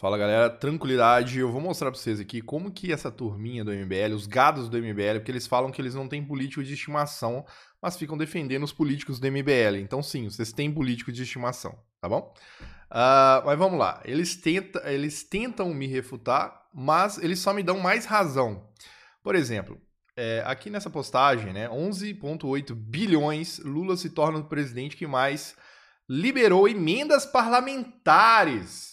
Fala galera, tranquilidade. Eu vou mostrar para vocês aqui como que essa turminha do MBL, os gados do MBL, porque eles falam que eles não têm político de estimação, mas ficam defendendo os políticos do MBL. Então sim, vocês têm político de estimação, tá bom? Uh, mas vamos lá. Eles, tenta, eles tentam me refutar, mas eles só me dão mais razão. Por exemplo, é, aqui nessa postagem, né, 11,8 bilhões, Lula se torna o presidente que mais liberou emendas parlamentares.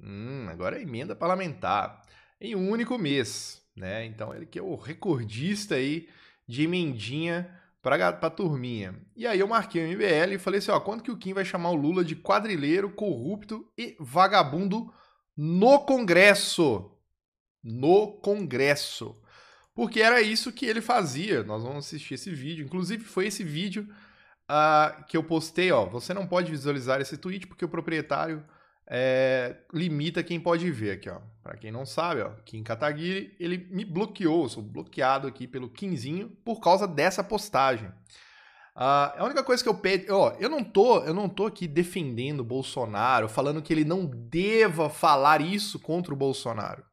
Hum, agora é emenda parlamentar. Em um único mês, né? Então ele que é o recordista aí de emendinha pra, pra turminha. E aí eu marquei o MBL e falei assim, ó, quando que o Kim vai chamar o Lula de quadrilheiro, corrupto e vagabundo no Congresso? No Congresso. Porque era isso que ele fazia. Nós vamos assistir esse vídeo. Inclusive, foi esse vídeo uh, que eu postei, ó. Você não pode visualizar esse tweet porque o proprietário é, limita quem pode ver aqui, ó. Para quem não sabe, ó, Kim Kataguiri, ele me bloqueou, sou bloqueado aqui pelo Quinzinho por causa dessa postagem. Uh, a única coisa que eu peço, ó, eu não tô, eu não tô aqui defendendo o Bolsonaro, falando que ele não deva falar isso contra o Bolsonaro.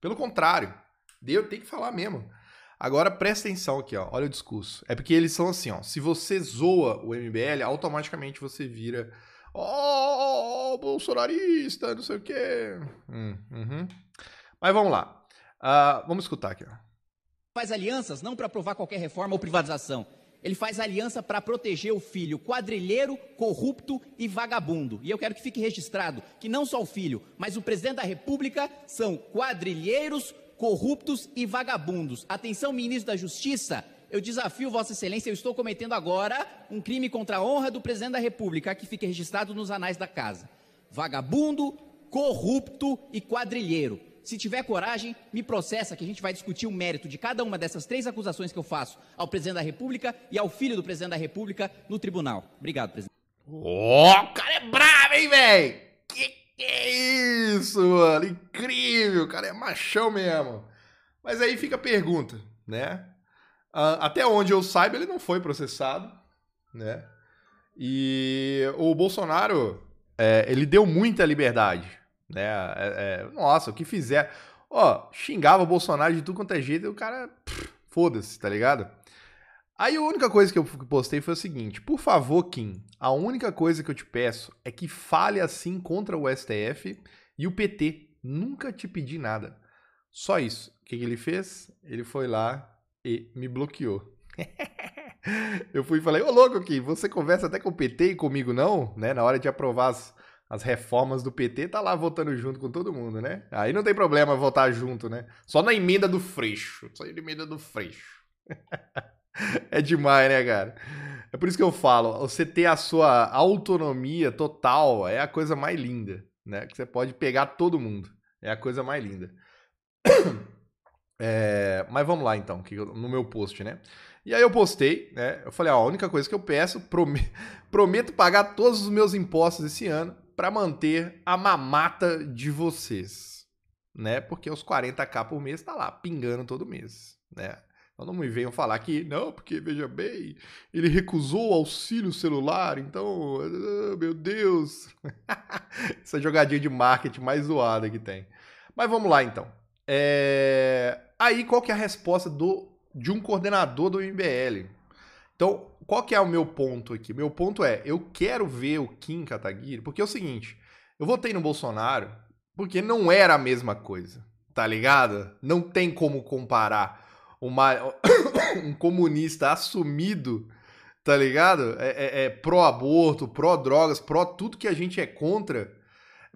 Pelo contrário, deu tem que falar mesmo. Agora presta atenção aqui, ó, olha o discurso. É porque eles são assim, ó, se você zoa o MBL, automaticamente você vira Ó, oh, bolsonarista, não sei o quê. Hum, uhum. Mas vamos lá. Uh, vamos escutar aqui. Faz alianças não para aprovar qualquer reforma ou privatização. Ele faz aliança para proteger o filho quadrilheiro, corrupto e vagabundo. E eu quero que fique registrado que não só o filho, mas o presidente da República são quadrilheiros, corruptos e vagabundos. Atenção, ministro da Justiça, eu desafio Vossa Excelência, eu estou cometendo agora um crime contra a honra do presidente da República, que fica registrado nos anais da casa. Vagabundo, corrupto e quadrilheiro. Se tiver coragem, me processa que a gente vai discutir o mérito de cada uma dessas três acusações que eu faço ao presidente da República e ao filho do presidente da República no tribunal. Obrigado, presidente. Ó, oh, o cara é brabo, hein, velho? Que que é isso, mano? Incrível, o cara é machão mesmo. Mas aí fica a pergunta, né? Ah, até onde eu saiba, ele não foi processado, né? E o Bolsonaro, é, ele deu muita liberdade, né? É, é, nossa, o que fizer. Ó, xingava o Bolsonaro de tudo quanto é jeito e o cara, foda-se, tá ligado? Aí a única coisa que eu postei foi o seguinte: por favor, Kim, a única coisa que eu te peço é que fale assim contra o STF e o PT. Nunca te pedi nada. Só isso. O que, que ele fez? Ele foi lá e me bloqueou. eu fui e falei, ô louco aqui, você conversa até com o PT e comigo não, né? Na hora de aprovar as, as reformas do PT, tá lá votando junto com todo mundo, né? Aí não tem problema votar junto, né? Só na emenda do freixo, só na emenda do freixo. é demais, né, cara? É por isso que eu falo, você ter a sua autonomia total é a coisa mais linda, né? Que você pode pegar todo mundo, é a coisa mais linda. É, mas vamos lá então, que no meu post, né? E aí eu postei, né? Eu falei, ó, a única coisa que eu peço, prometo, prometo pagar todos os meus impostos esse ano para manter a mamata de vocês, né? Porque os 40k por mês tá lá pingando todo mês, né? Então não me venham falar que não, porque veja bem, ele recusou o auxílio celular, então, oh, meu Deus. Essa jogadinha de marketing mais zoada que tem. Mas vamos lá então. É... Aí qual que é a resposta do, de um coordenador do MBL? Então, qual que é o meu ponto aqui? Meu ponto é, eu quero ver o Kim Kataguiri, porque é o seguinte, eu votei no Bolsonaro porque não era a mesma coisa, tá ligado? Não tem como comparar uma, um comunista assumido, tá ligado? É, é, é pró-aborto, pró-drogas, pró-tudo que a gente é contra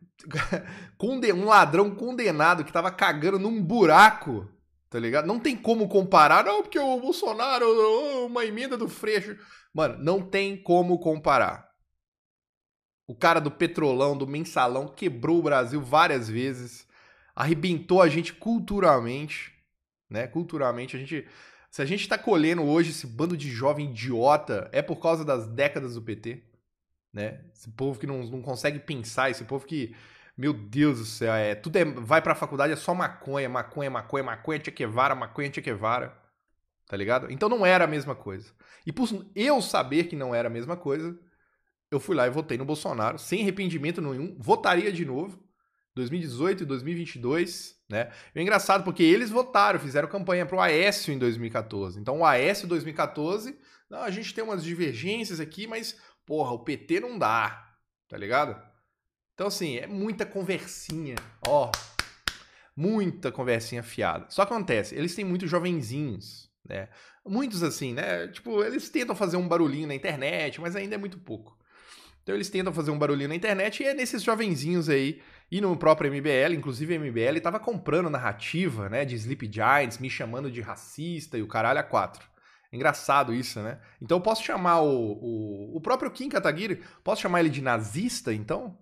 um ladrão condenado que tava cagando num buraco, tá ligado? Não tem como comparar, não, porque o Bolsonaro, uma emenda do Freixo. Mano, não tem como comparar. O cara do Petrolão, do Mensalão, quebrou o Brasil várias vezes, arrebentou a gente culturalmente, né? Culturalmente, a gente. Se a gente tá colhendo hoje esse bando de jovem idiota, é por causa das décadas do PT né? Esse povo que não, não consegue pensar, esse povo que, meu Deus do céu, é, tudo é, vai pra faculdade é só maconha, maconha, maconha, maconha, Che maconha, Che tá ligado? Então não era a mesma coisa. E por eu saber que não era a mesma coisa, eu fui lá e votei no Bolsonaro, sem arrependimento nenhum, votaria de novo, 2018 e 2022, né? é engraçado porque eles votaram, fizeram campanha pro Aécio em 2014. Então o Aécio 2014, não, a gente tem umas divergências aqui, mas Porra, o PT não dá, tá ligado? Então, assim, é muita conversinha, ó. Muita conversinha fiada. Só acontece, eles têm muitos jovenzinhos, né? Muitos assim, né? Tipo, eles tentam fazer um barulhinho na internet, mas ainda é muito pouco. Então eles tentam fazer um barulhinho na internet e é nesses jovenzinhos aí e no próprio MBL, inclusive MBL tava comprando narrativa, né, de Sleep Giants, me chamando de racista e o caralho a quatro. Engraçado isso, né? Então eu posso chamar o, o, o, próprio Kim Kataguiri, posso chamar ele de nazista, então?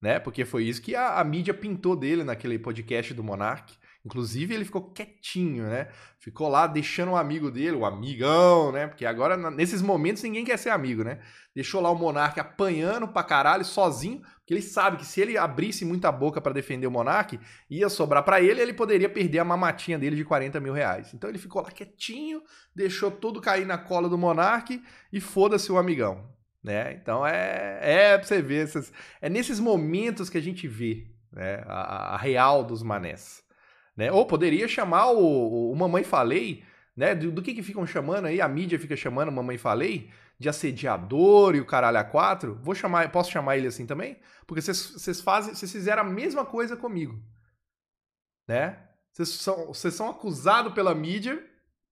Né? Porque foi isso que a, a mídia pintou dele naquele podcast do Monark. Inclusive, ele ficou quietinho, né? Ficou lá deixando o um amigo dele, o um amigão, né? Porque agora, nesses momentos, ninguém quer ser amigo, né? Deixou lá o Monark apanhando pra caralho, sozinho, porque ele sabe que se ele abrisse muita boca para defender o Monark, ia sobrar para ele e ele poderia perder a mamatinha dele de 40 mil reais. Então ele ficou lá quietinho, deixou tudo cair na cola do Monark e foda-se o amigão. Né? Então é, é pra você ver, essas, é nesses momentos que a gente vê né, a, a real dos manés. Né? Ou poderia chamar o, o Mamãe Falei, né? Do, do, que, que ficam chamando aí? A mídia fica chamando o Mamãe Falei de assediador e o caralho a quatro. Vou chamar, posso chamar ele assim também? Porque vocês fazem, vocês fizeram a mesma coisa comigo, né? Vocês são, são acusados pela mídia,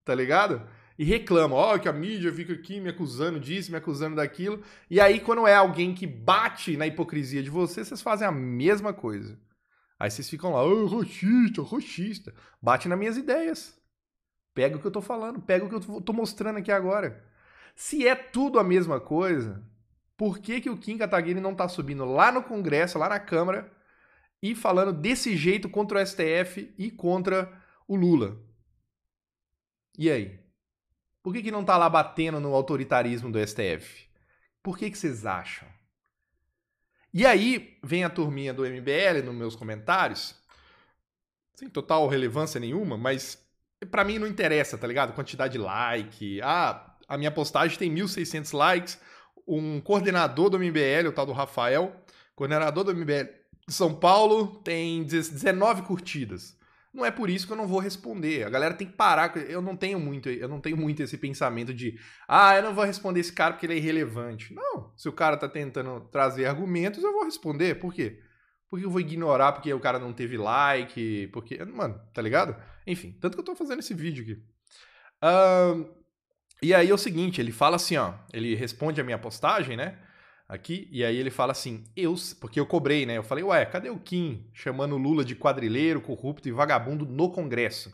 tá ligado? E reclamam, ó, oh, que a mídia fica aqui me acusando disso, me acusando daquilo. E aí, quando é alguém que bate na hipocrisia de vocês, vocês fazem a mesma coisa. Aí vocês ficam lá, ô, oh, roxista, roxista. Bate nas minhas ideias. Pega o que eu tô falando, pega o que eu tô mostrando aqui agora. Se é tudo a mesma coisa, por que, que o Kim Kataguiri não tá subindo lá no Congresso, lá na Câmara, e falando desse jeito contra o STF e contra o Lula? E aí? Por que, que não tá lá batendo no autoritarismo do STF? Por que, que vocês acham? E aí vem a turminha do MBL nos meus comentários, sem total relevância nenhuma, mas para mim não interessa, tá ligado? Quantidade de like. Ah, a minha postagem tem 1.600 likes. Um coordenador do MBL, o tal do Rafael, coordenador do MBL de São Paulo, tem 19 curtidas. Não é por isso que eu não vou responder. A galera tem que parar. Eu não tenho muito, eu não tenho muito esse pensamento de ah, eu não vou responder esse cara porque ele é irrelevante. Não. Se o cara tá tentando trazer argumentos, eu vou responder. Por quê? Porque eu vou ignorar porque o cara não teve like, porque. Mano, tá ligado? Enfim, tanto que eu tô fazendo esse vídeo aqui. e aí é o seguinte, ele fala assim, ó. Ele responde a minha postagem, né? aqui, e aí ele fala assim, eu, porque eu cobrei, né? Eu falei, ué, cadê o Kim chamando Lula de quadrilheiro, corrupto e vagabundo no Congresso?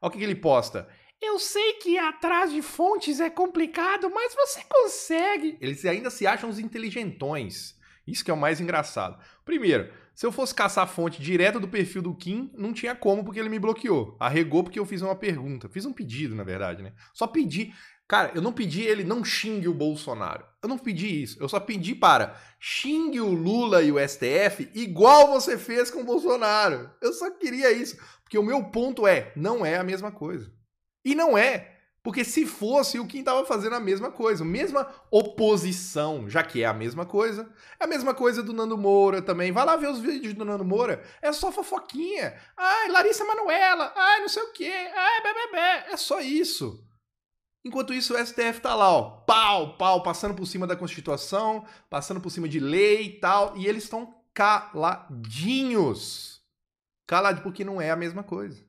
Olha o que, que ele posta. Eu sei que atrás de fontes é complicado, mas você consegue. Eles ainda se acham os inteligentões. Isso que é o mais engraçado. Primeiro, se eu fosse caçar a fonte direto do perfil do Kim, não tinha como, porque ele me bloqueou. Arregou porque eu fiz uma pergunta. Fiz um pedido, na verdade, né? Só pedi. Cara, eu não pedi ele não xingue o Bolsonaro. Eu não pedi isso. Eu só pedi para xingue o Lula e o STF igual você fez com o Bolsonaro. Eu só queria isso. Porque o meu ponto é: não é a mesma coisa. E não é. Porque se fosse, o Kim estava fazendo a mesma coisa, a mesma oposição, já que é a mesma coisa. É a mesma coisa do Nando Moura também. Vai lá ver os vídeos do Nando Moura. É só fofoquinha. Ai, Larissa Manuela. Ai, não sei o quê. Ai, bebê. É só isso. Enquanto isso, o STF tá lá, ó, pau, pau, passando por cima da Constituição, passando por cima de lei e tal, e eles estão caladinhos. Caladinhos, porque não é a mesma coisa.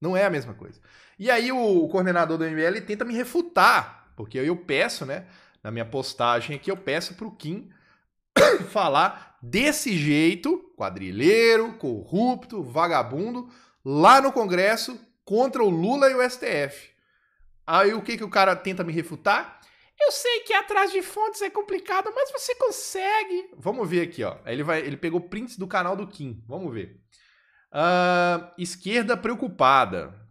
Não é a mesma coisa. E aí o coordenador do MBL tenta me refutar, porque eu peço, né? Na minha postagem aqui, eu peço para o Kim falar desse jeito, quadrilheiro, corrupto, vagabundo, lá no Congresso contra o Lula e o STF. Aí o que, que o cara tenta me refutar? Eu sei que atrás de fontes é complicado, mas você consegue. Vamos ver aqui, ó. Ele, vai, ele pegou prints do canal do Kim. Vamos ver. Uh, esquerda preocupada.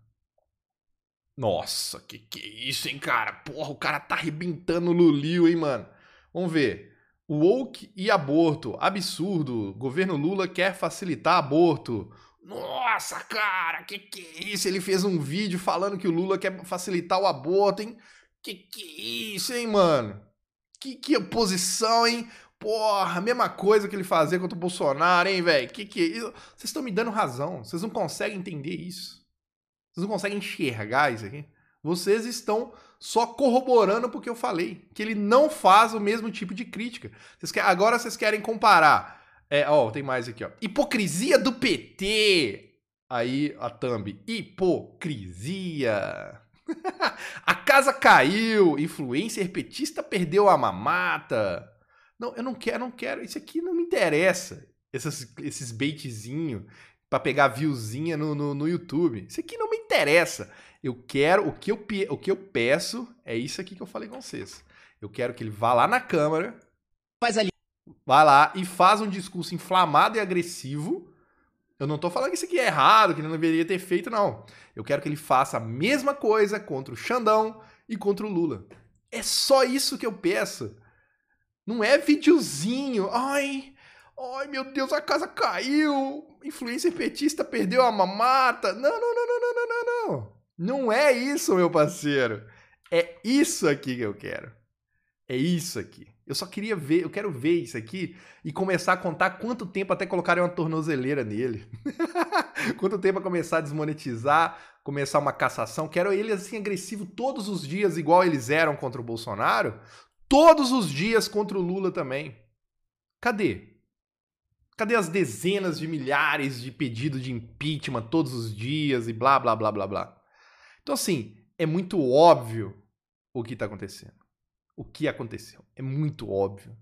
Nossa, que que é isso, hein, cara? Porra, o cara tá arrebentando o Lulio, hein, mano? Vamos ver. Woke e aborto. Absurdo. Governo Lula quer facilitar aborto. Nossa, cara, que que é isso? Ele fez um vídeo falando que o Lula quer facilitar o aborto, hein? Que que é isso, hein, mano? Que que oposição, hein? Porra, mesma coisa que ele fazia contra o Bolsonaro, hein, velho? Que que é isso? Vocês estão me dando razão. Vocês não conseguem entender isso. Vocês não conseguem enxergar isso aqui? Vocês estão só corroborando porque eu falei, que ele não faz o mesmo tipo de crítica. Vocês querem, agora vocês querem comparar. É, ó, tem mais aqui, ó. Hipocrisia do PT. Aí a thumb, hipocrisia. a casa caiu, influencer petista perdeu a mamata. Não, eu não quero, não quero. Isso aqui não me interessa. Essas, esses baitzinhos para pegar viewzinha no, no, no, YouTube. Isso aqui não me interessa. Eu quero, o que eu, o que eu peço é isso aqui que eu falei com vocês. Eu quero que ele vá lá na câmera. Faz ali. Vai lá e faz um discurso inflamado e agressivo. Eu não tô falando que isso aqui é errado, que ele não deveria ter feito, não. Eu quero que ele faça a mesma coisa contra o Xandão e contra o Lula. É só isso que eu peço. Não é videozinho. Ai, ai meu Deus, a casa caiu influencer petista perdeu a mamata. Não, não, não, não, não, não, não, não. Não é isso, meu parceiro. É isso aqui que eu quero. É isso aqui. Eu só queria ver, eu quero ver isso aqui e começar a contar quanto tempo até colocarem uma tornozeleira nele. quanto tempo a começar a desmonetizar, começar uma cassação. Quero ele assim agressivo todos os dias, igual eles eram contra o Bolsonaro, todos os dias contra o Lula também. Cadê? Cadê as dezenas de milhares de pedidos de impeachment todos os dias e blá, blá, blá, blá, blá? Então, assim, é muito óbvio o que está acontecendo. O que aconteceu. É muito óbvio.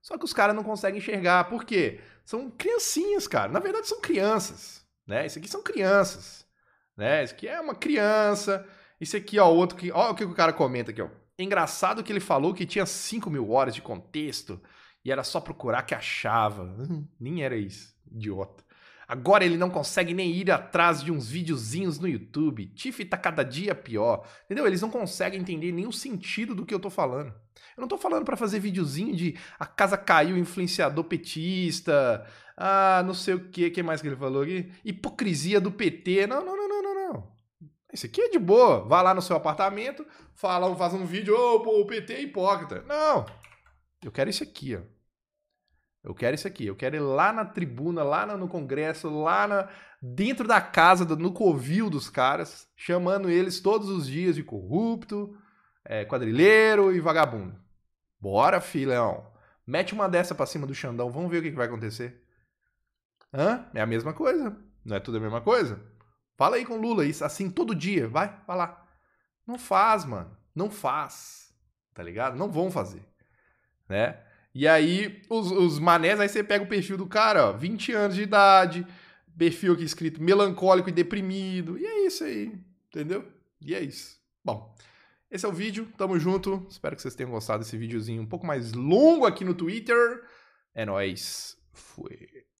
Só que os caras não conseguem enxergar. Por quê? São criancinhas, cara. Na verdade, são crianças. Né? Isso aqui são crianças. Né? Isso aqui é uma criança. Isso aqui, ó, outro que. Olha o que o cara comenta aqui, ó. É engraçado que ele falou que tinha 5 mil horas de contexto e era só procurar que achava. Hum, nem era isso. Idiota. Agora ele não consegue nem ir atrás de uns videozinhos no YouTube. Tiff tá cada dia pior. Entendeu? Eles não conseguem entender nenhum sentido do que eu tô falando. Eu não tô falando para fazer videozinho de a casa caiu, influenciador petista, ah, não sei o que, que mais que ele falou aqui? Hipocrisia do PT. Não, não, não, não, não, não. Isso aqui é de boa. Vá lá no seu apartamento, fala, faz um vídeo, ô, oh, o PT é hipócrita. Não. Eu quero isso aqui, ó. Eu quero isso aqui. Eu quero ir lá na tribuna, lá no Congresso, lá na, dentro da casa, no covil dos caras, chamando eles todos os dias de corrupto, é, quadrilheiro e vagabundo. Bora, filhão. Mete uma dessa pra cima do Xandão, vamos ver o que, que vai acontecer. Hã? É a mesma coisa. Não é tudo a mesma coisa? Fala aí com o Lula isso assim todo dia, vai, vai lá. Não faz, mano. Não faz. Tá ligado? Não vão fazer né? E aí, os, os manés, aí você pega o perfil do cara, ó, 20 anos de idade, perfil aqui escrito melancólico e deprimido, e é isso aí, entendeu? E é isso. Bom, esse é o vídeo, tamo junto, espero que vocês tenham gostado desse videozinho um pouco mais longo aqui no Twitter. É nóis, fui.